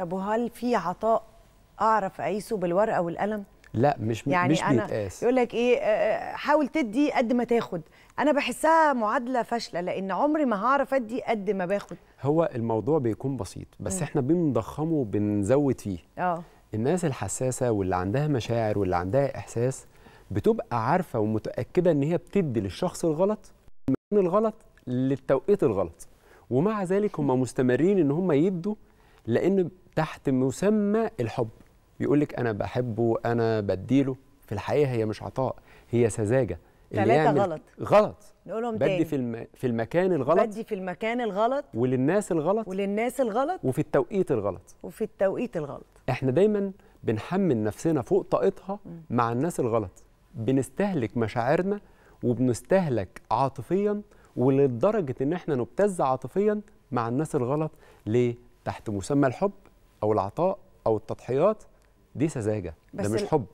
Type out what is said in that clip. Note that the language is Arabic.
طب وهل في عطاء اعرف اقيسه بالورقه والقلم لا مش يعني مش أنا بيتقاس يقول لك ايه آه، آه، حاول تدي قد ما تاخد انا بحسها معادله فاشله لان عمري ما هعرف ادي قد ما باخد هو الموضوع بيكون بسيط بس م. احنا بنضخمه وبنزود فيه اه الناس الحساسه واللي عندها مشاعر واللي عندها احساس بتبقى عارفه ومتاكده ان هي بتدي للشخص الغلط من الغلط للتوقيت الغلط ومع ذلك هم مستمرين ان هم يدوا لان تحت مسمى الحب يقولك لك انا بحبه انا بديله في الحقيقه هي مش عطاء هي سذاجه ثلاثة غلط غلط نقولهم بدي تاني. في الم... في المكان الغلط بدي في المكان الغلط وللناس الغلط وللناس الغلط وفي التوقيت الغلط وفي التوقيت الغلط احنا دايما بنحمل نفسنا فوق طاقتها مع الناس الغلط بنستهلك مشاعرنا وبنستهلك عاطفيا ولدرجه ان احنا نبتز عاطفيا مع الناس الغلط ليه تحت مسمى الحب او العطاء او التضحيات دي سذاجه ده مش حب